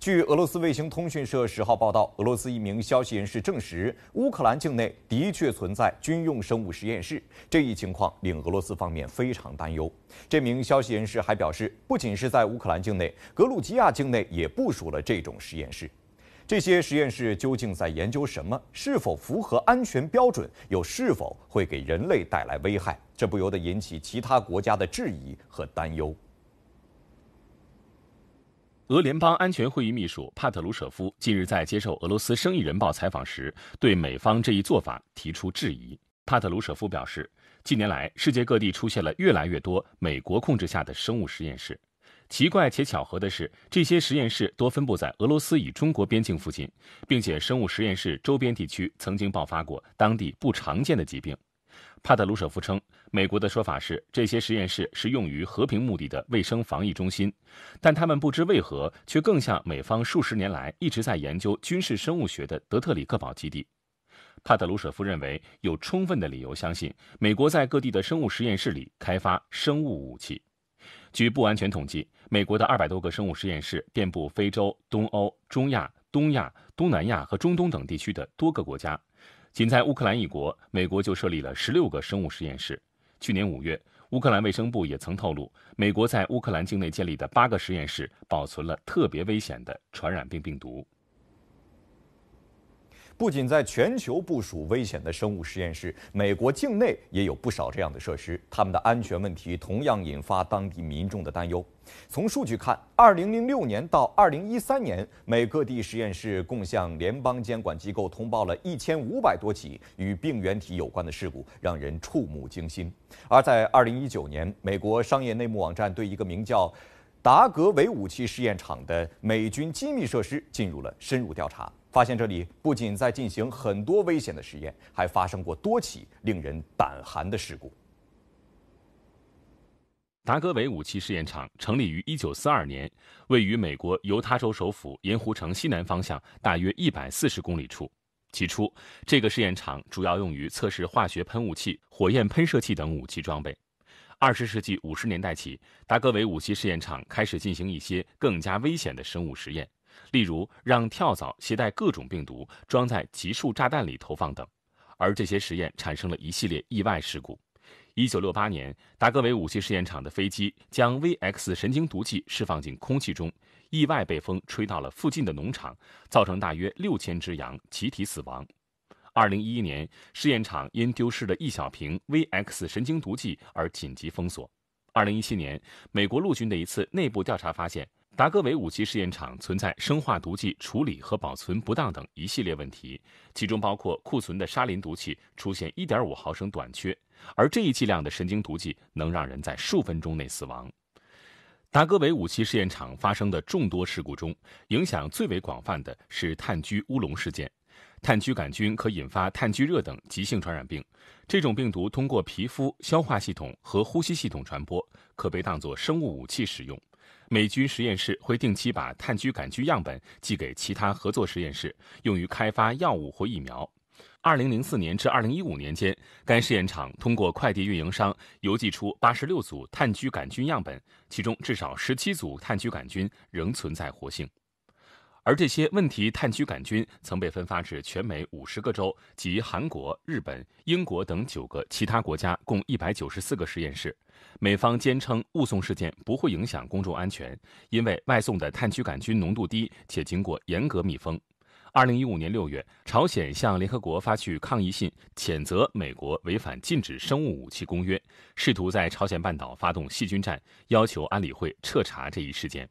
据俄罗斯卫星通讯社十号报道，俄罗斯一名消息人士证实，乌克兰境内的确存在军用生物实验室，这一情况令俄罗斯方面非常担忧。这名消息人士还表示，不仅是在乌克兰境内，格鲁吉亚境内也部署了这种实验室。这些实验室究竟在研究什么？是否符合安全标准？又是否会给人类带来危害？这不由得引起其他国家的质疑和担忧。俄联邦安全会议秘书帕特鲁舍夫近日在接受俄罗斯生意人报采访时，对美方这一做法提出质疑。帕特鲁舍夫表示，近年来世界各地出现了越来越多美国控制下的生物实验室。奇怪且巧合的是，这些实验室多分布在俄罗斯与中国边境附近，并且生物实验室周边地区曾经爆发过当地不常见的疾病。帕特鲁舍夫称，美国的说法是这些实验室是用于和平目的的卫生防疫中心，但他们不知为何却更像美方数十年来一直在研究军事生物学的德特里克堡基地。帕特鲁舍夫认为，有充分的理由相信美国在各地的生物实验室里开发生物武器。据不完全统计，美国的二百多个生物实验室遍布非洲、东欧、中亚、东亚、东南亚和中东等地区的多个国家。仅在乌克兰一国，美国就设立了十六个生物实验室。去年五月，乌克兰卫生部也曾透露，美国在乌克兰境内建立的八个实验室保存了特别危险的传染病病毒。不仅在全球部署危险的生物实验室，美国境内也有不少这样的设施，他们的安全问题同样引发当地民众的担忧。从数据看，二零零六年到二零一三年，美各地实验室共向联邦监管机构通报了一千五百多起与病原体有关的事故，让人触目惊心。而在二零一九年，美国商业内幕网站对一个名叫。达格韦武器试验场的美军机密设施进入了深入调查，发现这里不仅在进行很多危险的实验，还发生过多起令人胆寒的事故。达格韦武器试验场成立于一九四二年，位于美国犹他州首府盐湖城西南方向大约一百四十公里处。起初，这个试验场主要用于测试化学喷雾器、火焰喷射器等武器装备。二十世纪五十年代起，达格维武器试验场开始进行一些更加危险的生物实验，例如让跳蚤携带各种病毒装在集束炸弹里投放等，而这些实验产生了一系列意外事故。一九六八年，达格维武器试验场的飞机将 VX 神经毒剂释放进空气中，意外被风吹到了附近的农场，造成大约六千只羊集体死亡。二零一一年，试验场因丢失了一小瓶 VX 神经毒剂而紧急封锁。二零一七年，美国陆军的一次内部调查发现，达戈维武器试验场存在生化毒剂处理和保存不当等一系列问题，其中包括库存的沙林毒气出现一点五毫升短缺，而这一剂量的神经毒剂能让人在数分钟内死亡。达戈维武器试验场发生的众多事故中，影响最为广泛的是“炭疽乌龙”事件。炭疽杆菌可引发炭疽热等急性传染病。这种病毒通过皮肤、消化系统和呼吸系统传播，可被当作生物武器使用。美军实验室会定期把炭疽杆菌样本寄给其他合作实验室，用于开发药物或疫苗。二零零四年至二零一五年间，该试验场通过快递运营商邮寄出八十六组炭疽杆菌样本，其中至少十七组炭疽杆菌仍存在活性。而这些问题炭疽杆菌曾被分发至全美五十个州及韩国、日本、英国等九个其他国家共一百九十四个实验室。美方坚称误送事件不会影响公众安全，因为外送的炭疽杆菌浓度低且经过严格密封。二零一五年六月，朝鲜向联合国发去抗议信，谴责美国违反禁止生物武器公约，试图在朝鲜半岛发动细菌战，要求安理会彻查这一事件。